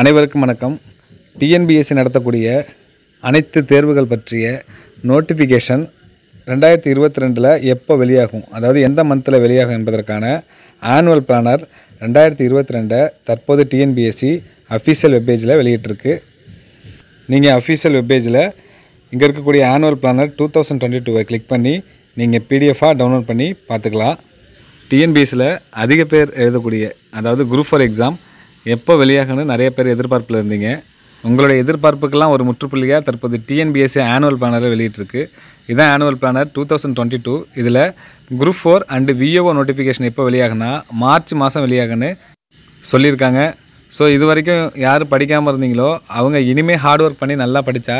அனைவருக்கும் வணக்கம் டிஎன்பிஎஸ்சி நடத்தக்கூடிய அனைத்து தேர்வுகள் பற்றிய நோட்டிஃபிகேஷன் ரெண்டாயிரத்தி இருபத்தி ரெண்டில் எப்போ வெளியாகும் அதாவது எந்த மந்தில் வெளியாகும் என்பதற்கான ஆனுவல் பிளானர் ரெண்டாயிரத்தி இருபத்தி ரெண்டை தற்போது டிஎன்பிஎஸ்சி அஃபீஷியல் வெப்பேஜில் வெளியிட்டிருக்கு நீங்கள் அஃபீஷியல் வெப்பேஜில் இங்கே இருக்கக்கூடிய annual planner two thousand twenty டூவை கிளிக் பண்ணி நீங்கள் பிடிஎஃபாக டவுன்லோட் பண்ணி பார்த்துக்கலாம் டிஎன்பிஎஸ்சியில் அதிக பேர் எழுதக்கூடிய அதாவது குரூப் ஃபார் எக்ஸாம் எப்போ வெளியாகணும்னு நிறைய பேர் எதிர்பார்ப்பில் இருந்தீங்க உங்களுடைய எதிர்பார்ப்புக்கெல்லாம் ஒரு முற்றுப்புள்ளியாக தற்போது டிஎன்பிஎஸ்சி ஆனுவல் பிளானரை வெளியிட்ருக்கு இதான் annual planner two thousand twenty two இதில் குரூப் ஃபோர் அண்டு விஓஓ நோட்டிஃபிகேஷன் எப்போ வெளியாகுனா மார்ச் மாதம் வெளியாகுன்னு சொல்லியிருக்காங்க ஸோ இது வரைக்கும் யார் படிக்காமல் இருந்தீங்களோ அவங்க இனிமேல் ஹார்ட் ஒர்க் பண்ணி நல்லா படித்தா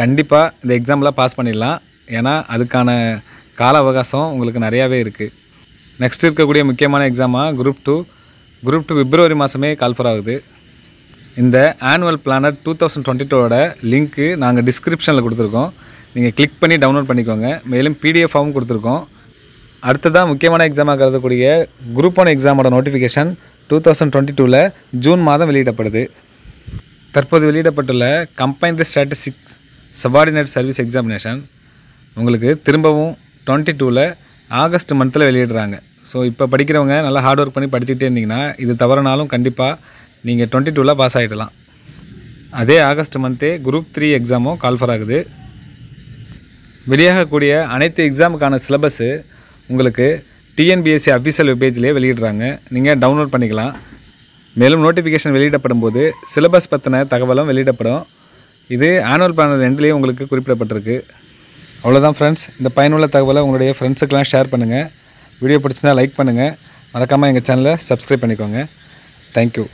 கண்டிப்பாக இந்த எக்ஸாம்லாம் பாஸ் பண்ணிடலாம் ஏன்னா அதுக்கான கால அவகாசம் உங்களுக்கு நிறையாவே இருக்குது நெக்ஸ்ட் இருக்கக்கூடிய முக்கியமான எக்ஸாமாக group two group two February மாதமே கால்ஃபர் ஆகுது இந்த annual planner two thousand twenty டூவோட லிங்க்கு நாங்கள் டிஸ்கிரிப்ஷனில் கொடுத்துருக்கோம் நீங்கள் கிளிக் பண்ணி டவுன்லோட் பண்ணிக்கோங்க மேலும் பிடிஎஃபாகவும் கொடுத்துருக்கோம் அடுத்ததான் முக்கியமான எக்ஸாமாக கருதக்கூடிய குரூப் ஒன் எக்ஸாமோட நோட்டிஃபிகேஷன் டூ தௌசண்ட் டுவெண்ட்டி டூவில் ஜூன் மாதம் வெளியிடப்படுது தற்போது வெளியிடப்பட்டுள்ள combined statistics subordinate service examination உங்களுக்கு திரும்பவும் டுவெண்ட்டி டூவில் ஆகஸ்ட் மந்தில் வெளியிடுறாங்க ஸோ இப்போ படிக்கிறவங்க நல்லா ஹார்ட் ஒர்க் பண்ணி படிச்சுக்கிட்டே இருந்தீங்கன்னா இது தவறினாலும் கண்டிப்பாக நீங்கள் டுவெண்ட்டி டூவில் பாஸ் ஆகிடலாம் அதே ஆகஸ்ட் மந்த்தே குரூப் த்ரீ எக்ஸாமும் கால்ஃபர் ஆகுது வெளியாகக்கூடிய அனைத்து எக்ஸாமுக்கான சிலபஸ்ஸு உங்களுக்கு டிஎன்பிஎஸ்சி அஃபீஷியல் வெப்பேஜ்லேயே வெளியிடுறாங்க நீங்கள் டவுன்லோட் பண்ணிக்கலாம் மேலும் நோட்டிஃபிகேஷன் வெளியிடப்படும் போது சிலபஸ் பற்றின தகவலும் வெளியிடப்படும் இது ஆனுவல் பேனல் ரெண்டுலேயும் உங்களுக்கு குறிப்பிடப்பட்டிருக்கு அவ்வளோதான் ஃப்ரெண்ட்ஸ் இந்த பயனுள்ள தகவலை உங்களுடைய ஃப்ரெண்ட்ஸுக்கெலாம் ஷேர் பண்ணுங்கள் வீடியோ பிடிச்சிருந்தால் லைக் பண்ணுங்கள் மறக்காமல் எங்கள் சேனலை சப்ஸ்கிரைப் பண்ணிக்கோங்க தேங்க்யூ